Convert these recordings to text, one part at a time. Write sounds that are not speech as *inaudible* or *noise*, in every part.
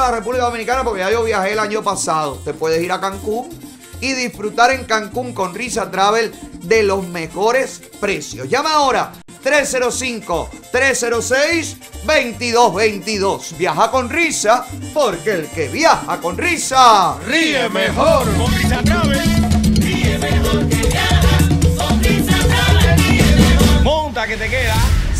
a la República Dominicana porque ya yo viajé el año pasado. Te puedes ir a Cancún y disfrutar en Cancún con Risa Travel de los mejores precios. Llama ahora 305-306-2222. Viaja con risa porque el que viaja con risa ríe mejor con Risa Travel.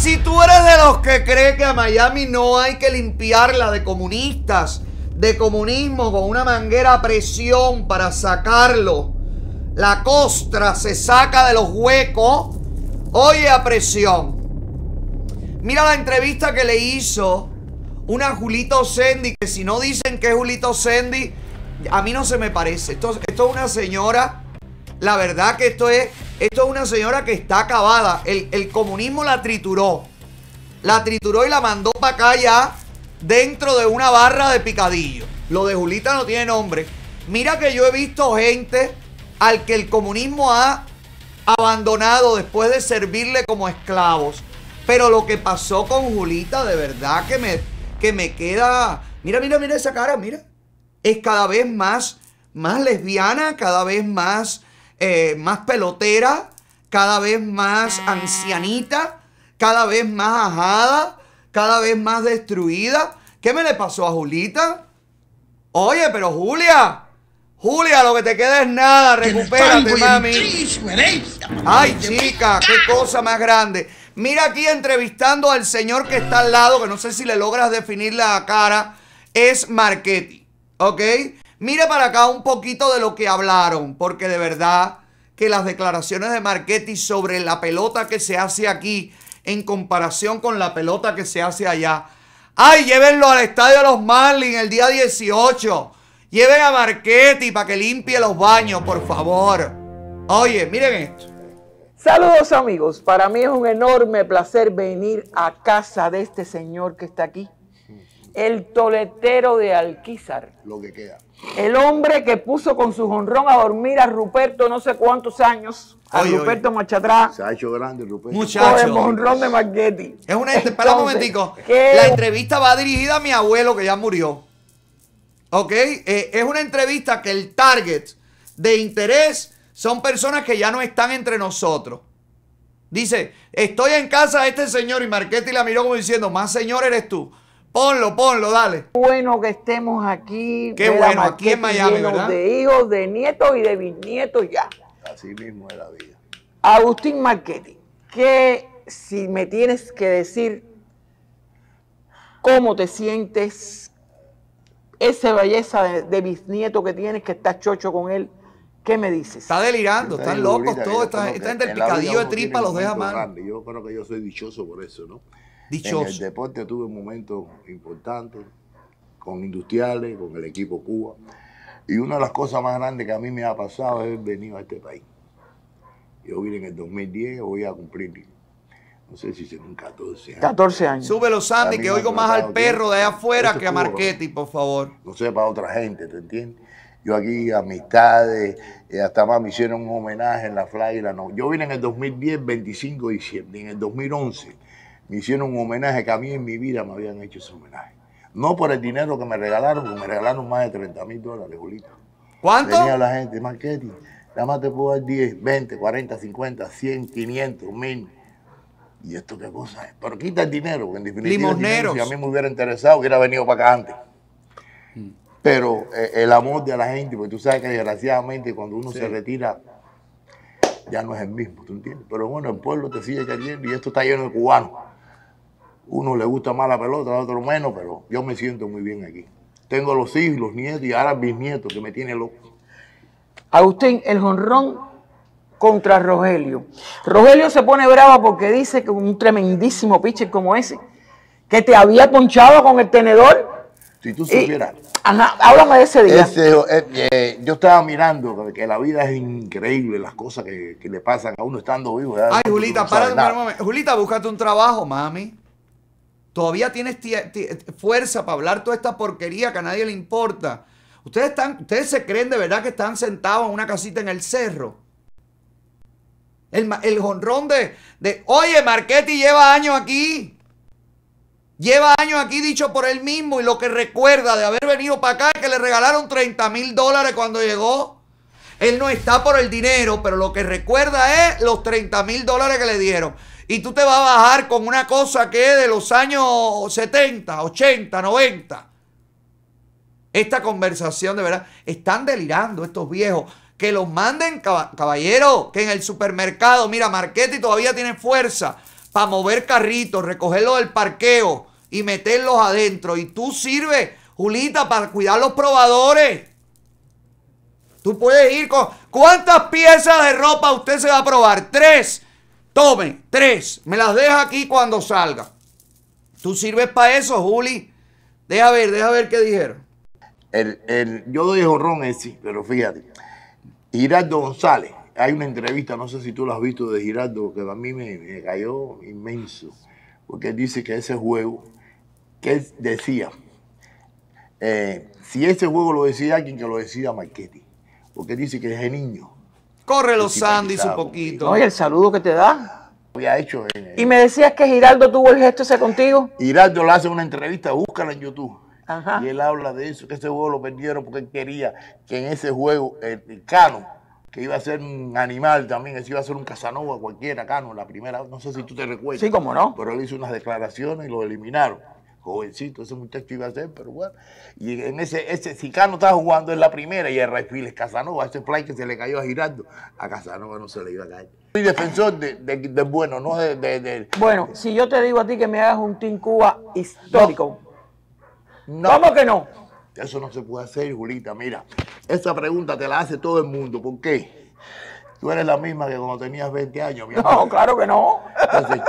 Si tú eres de los que cree que a Miami no hay que limpiarla de comunistas, de comunismo con una manguera a presión para sacarlo, la costra se saca de los huecos, oye a presión. Mira la entrevista que le hizo una Julito Sandy, que si no dicen que es Julito Sandy, a mí no se me parece. Esto, esto es una señora, la verdad que esto es esto es una señora que está acabada. El, comunismo la trituró. La trituró y la mandó para acá ya dentro de una barra de picadillo. Lo de Julita no tiene nombre. Mira que yo he visto gente al que el comunismo ha abandonado después de servirle como esclavos. Pero lo que pasó con Julita, de verdad que me, que me queda... Mira, mira, mira esa cara, mira. Es cada vez más, más lesbiana, cada vez más eh, más pelotera, cada vez más ah. ancianita, cada vez más ajada, cada vez más destruida. ¿Qué me le pasó a Julita? Oye, pero Julia, Julia, lo que te queda es nada, recupérate, mami. Ay, chica, qué cosa más grande. Mira aquí entrevistando al señor que está al lado, que no sé si le logras definir la cara, es Marchetti, ¿ok? Mire para acá un poquito de lo que hablaron, porque de verdad que las declaraciones de Marchetti sobre la pelota que se hace aquí en comparación con la pelota que se hace allá. ¡Ay, llévenlo al estadio de los Marlins el día 18! Lleven a Marchetti para que limpie los baños, por favor. Oye, miren esto. Saludos amigos, para mí es un enorme placer venir a casa de este señor que está aquí, el toletero de Alquizar. Lo que queda. El hombre que puso con su jonrón a dormir a Ruperto no sé cuántos años. A Ruperto oye. Se ha hecho grande Ruperto. Muchacho. el jonrón de Es una... espera un momentico. La entrevista va dirigida a mi abuelo que ya murió. ¿Ok? Eh, es una entrevista que el target de interés son personas que ya no están entre nosotros. Dice, estoy en casa de este señor y Marquetti la miró como diciendo, más señor eres tú. Ponlo, ponlo, dale. Bueno que estemos aquí. Qué bueno, aquí en Miami, ¿verdad? De hijos, de nietos y de bisnietos ya. Así mismo es la vida. Agustín Marquetti, que si me tienes que decir cómo te sientes, esa belleza de, bisnieto que tienes, que estás chocho con él, ¿qué me dices? Está delirando, están locos todos, está, picadillo de tripa, los deja mal. Yo creo que yo soy dichoso por eso, ¿no? En el deporte tuve un momento importante con industriales, con el equipo Cuba. Y una de las cosas más grandes que a mí me ha pasado es venir a este país. Yo vine en el 2010, voy a cumplir, no sé si son 14 años. 14 años. Súbelo, Sandy, que oigo más al perro de allá afuera que a Marquetti, por favor. No sé, para otra gente, ¿te entiendes? Yo aquí, amistades, eh, hasta más me hicieron un homenaje en la la No. Yo vine en el 2010, 25 de diciembre, en el 2011 me hicieron un homenaje que a mí en mi vida me habían hecho ese homenaje. No por el dinero que me regalaron, porque me regalaron más de 30 mil dólares, Julito. ¿Cuánto? Tenía la gente, marketing. Nada más te puedo dar 10, 20, 40, 50, 100, 500, 1000. ¿Y esto qué cosa es? Pero quita el dinero, en definitiva. Dinero, si a mí me hubiera interesado, hubiera venido para acá antes. Mm. Pero eh, el amor de la gente, porque tú sabes que desgraciadamente cuando uno se retira, ya no es el mismo, ¿tú entiendes? Pero bueno, el pueblo te sigue queriendo y esto está lleno de cubanos uno le gusta más la pelota, al otro menos, pero yo me siento muy bien aquí. Tengo los hijos, los nietos y ahora mis nietos que me tienen loco. Agustín, el jonrón contra Rogelio. Rogelio se pone brava porque dice que un tremendísimo pitcher como ese, que te había ponchado con el tenedor. Si tú supieras. háblame de ese día. Eh, eh, yo estaba mirando que la vida es increíble, las cosas que, le pasan a uno estando vivo. Ay, Julita, un para, Julita, búscate un trabajo, mami. Todavía tienes fuerza para hablar toda esta porquería que a nadie le importa. Ustedes, se creen de verdad que están sentados en una casita en el cerro. El, el de, oye, Marquetti lleva años aquí. Lleva años aquí dicho por él mismo y lo que recuerda de haber venido para acá es que le regalaron 30 mil dólares cuando llegó. Él no está por el dinero, pero lo que recuerda es los 30 mil dólares que le dieron. Y tú te vas a bajar con una cosa que es de los años 70, 80, 90. Esta conversación de verdad, están delirando estos viejos. Que los manden, caballero, que en el supermercado, mira, Marquetti todavía tiene fuerza para mover carritos, recogerlos del parqueo y meterlos adentro. Y tú sirves, Julita, para cuidar los probadores. Tú puedes ir con... ¿Cuántas piezas de ropa usted se va a probar? Tres. Tome, tres. Me las deja aquí cuando salga. ¿Tú sirves para eso, Juli? Deja ver, deja ver qué dijeron. El, yo doy jorrón ese, pero fíjate. Girardo González, hay una entrevista, no sé si tú la has visto, de Giraldo, que a mí me, cayó inmenso, porque él dice que ese juego, que decía, eh, si ese juego lo decía alguien, que lo decida Marquetti que dice que es el niño. Corre los Sandys un poquito. oye el saludo que te da. Había hecho. y me decías que Giraldo tuvo el gesto ese contigo. Giraldo le hace una entrevista, búscala en YouTube. Y él habla de eso, que ese juego lo perdieron porque él quería que en ese juego el, Cano, que iba a ser un animal también, ese iba a ser un Casanova cualquiera, Cano, la primera, no sé si tú te recuerdas. Sí, cómo no. Pero él hizo unas declaraciones y lo eliminaron jovencito ese muchacho iba a ser, pero bueno. Y en ese, ese Cano estaba jugando en la primera y el refil es Casanova, ese fly que se le cayó girando a Casanova no se le iba a caer. Soy defensor de, bueno, no de, Bueno, si yo te digo a ti que me hagas un Team Cuba histórico, no. ¿cómo que no? Eso no se puede hacer, Julita, mira, esa pregunta te la hace todo el mundo, ¿por qué? Tú eres la misma que cuando tenías 20 años, mi No, claro que no.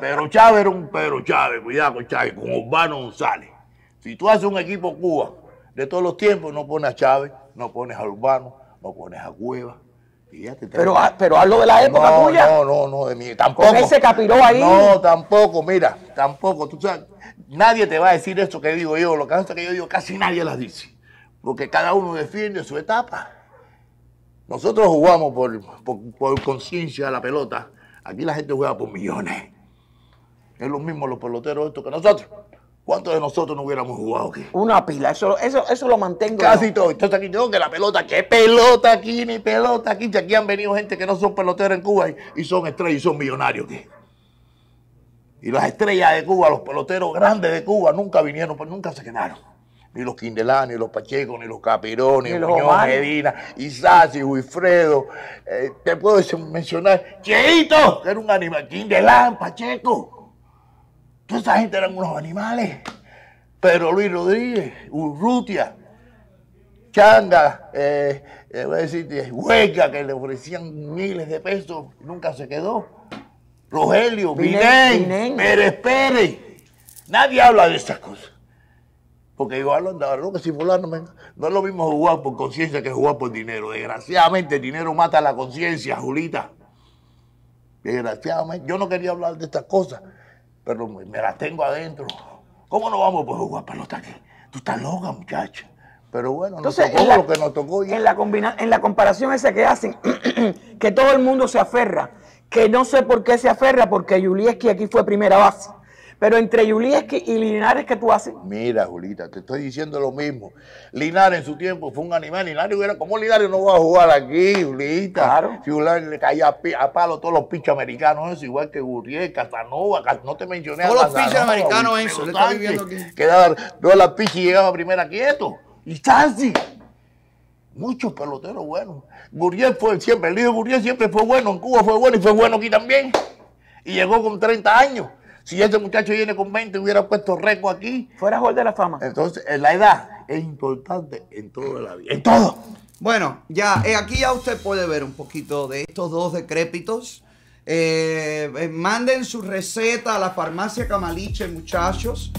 Pero Chávez era un Pedro Chávez, cuidado con Chávez, con Urbano González. Si tú haces un equipo Cuba de todos los tiempos, no pones a Chávez, no pones a Urbano, no pones a Cueva. pero, hablo de la época tuya. No, no, no, de mí. Tampoco. Con ese capiró ahí. No, tampoco, mira, tampoco. Tú sabes, nadie te va a decir esto que digo yo. Lo que pasa que yo digo, casi nadie las dice. Porque cada uno defiende su etapa. Nosotros jugamos por, por, conciencia a la pelota Aquí la gente juega por millones. Es lo mismo los peloteros estos que nosotros. ¿Cuántos de nosotros no hubiéramos jugado aquí? Una pila, eso, eso, eso lo mantengo. Casi todo. Entonces aquí tengo que la pelota, ¿qué pelota aquí? Ni pelota aquí. Aquí han venido gente que no son peloteros en Cuba y, son estrellas y son millonarios. aquí. Y las estrellas de Cuba, los peloteros grandes de Cuba, nunca vinieron, pues nunca se quedaron ni los Kindelán ni los Pacheco, ni los Capirón, ni, los Muñoz, Medina, Isasi, Wilfredo. Eh, te puedo mencionar Cheito, que era un animal, Kindelán Pacheco. Toda esa gente eran unos animales. pero Luis Rodríguez, Urrutia, Changa, eh, eh, voy a decirte, Hueca, que le ofrecían miles de pesos, nunca se quedó. Rogelio, Vinén, Pérez Pérez. Nadie habla de estas cosas. Porque igual andaba, no, que si fulano, no es lo mismo jugar por conciencia que jugar por dinero. Desgraciadamente el dinero mata la conciencia, Julita. Desgraciadamente, yo no quería hablar de estas cosas, pero me, las tengo adentro. ¿Cómo no vamos a jugar pelota aquí? Tú estás loca, muchacha. Pero bueno, nos tocó lo que nos tocó. En la, en la comparación esa que hacen, *clears throat* que todo el mundo se aferra, que no sé por qué se aferra, porque Julieski aquí fue primera base. Pero entre que y Linares, ¿qué tú haces? Mira, Julita, te estoy diciendo lo mismo. Linares en su tiempo fue un animal. Linares ¿cómo Linares no va a jugar aquí, Julita? Claro. Si Linares le caía a, a, palo todos los pichos americanos, eso, igual que Gurriel, Casanova, no te mencioné Todos a los pichos americanos, eso, le está viviendo aquí. Quedaban, todas las pichas llegaban primera quieto. Y Chansi. Muchos peloteros buenos. Gurriel fue siempre, el hijo Gurriel siempre fue bueno, en Cuba fue bueno y fue bueno aquí también. Y llegó con 30 años. Si este muchacho viene con 20 hubiera puesto récord aquí. Fuera gol de la fama. Entonces, eh, la edad es importante en toda la vida. En todo. Bueno, ya, eh, aquí ya usted puede ver un poquito de estos dos decrépitos. Eh, manden su receta a la farmacia Camaliche, muchachos,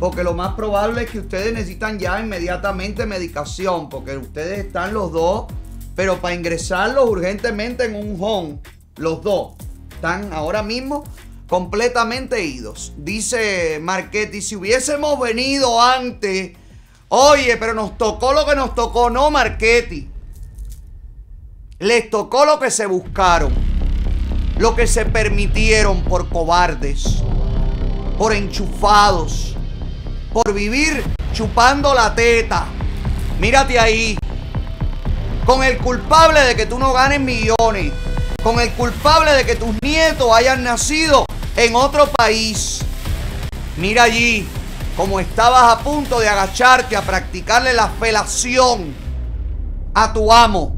porque lo más probable es que ustedes necesitan ya inmediatamente medicación, porque ustedes están los dos, pero para ingresarlos urgentemente en un home, los dos, están ahora mismo completamente idos. Dice Marchetti, si hubiésemos venido antes, oye, pero nos tocó lo que nos tocó, no Marquetti... Les tocó lo que se buscaron, lo que se permitieron por cobardes, por enchufados, por vivir chupando la teta. Mírate ahí, con el culpable de que tú no ganes millones, con el culpable de que tus nietos hayan nacido en otro país. Mira allí, como estabas a punto de agacharte a practicarle la felación a tu amo.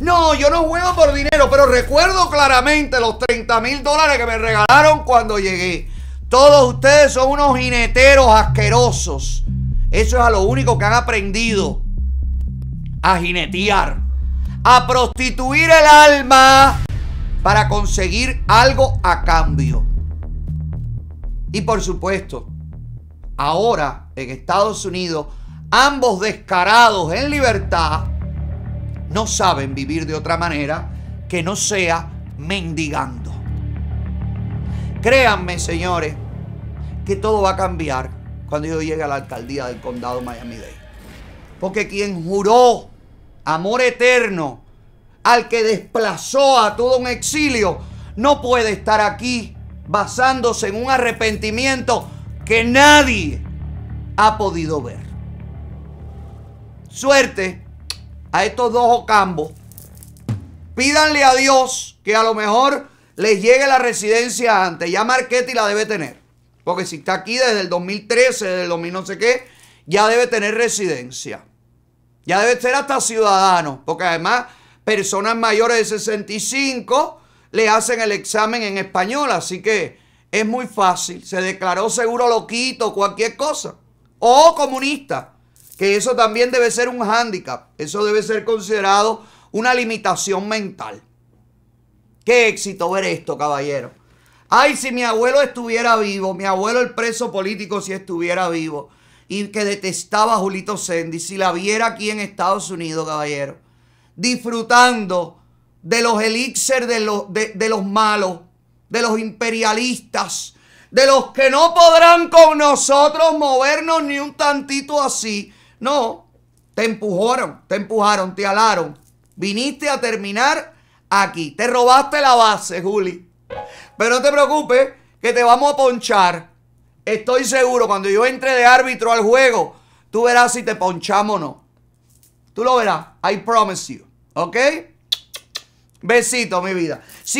No, yo no juego por dinero, pero recuerdo claramente los 30 mil dólares que me regalaron cuando llegué. Todos ustedes son unos jineteros asquerosos. Eso es a lo único que han aprendido. A jinetear. A prostituir el alma para conseguir algo a cambio. Y por supuesto, ahora en Estados Unidos, ambos descarados en libertad no saben vivir de otra manera que no sea mendigando. Créanme, señores, que todo va a cambiar cuando yo llegue a la alcaldía del condado Miami-Dade. Porque quien juró amor eterno al que desplazó a todo un exilio, no puede estar aquí basándose en un arrepentimiento que nadie ha podido ver. Suerte a estos dos campos Pídanle a Dios que a lo mejor les llegue la residencia antes. Ya Marquetti la debe tener. Porque si está aquí desde el 2013, desde el 2000 no sé qué, ya debe tener residencia. Ya debe ser hasta ciudadano. Porque además personas mayores de 65 le hacen el examen en español, así que es muy fácil. Se declaró seguro loquito, cualquier cosa. O comunista, que eso también debe ser un hándicap. Eso debe ser considerado una limitación mental. Qué éxito ver esto, caballero. Ay, si mi abuelo estuviera vivo, mi abuelo el preso político si estuviera vivo y que detestaba a Julito Sendi, si la viera aquí en Estados Unidos, caballero disfrutando de los elixir de, los de, de los malos, de los imperialistas, de los que no podrán con nosotros movernos ni un tantito así. No, te empujaron, te empujaron, te alaron. Viniste a terminar aquí. Te robaste la base, Juli. Pero no te preocupes, que te vamos a ponchar. Estoy seguro, cuando yo entre de árbitro al juego, tú verás si te ponchamos o no. Tú lo verás. I promise you. ¿Ok? Besito, mi vida.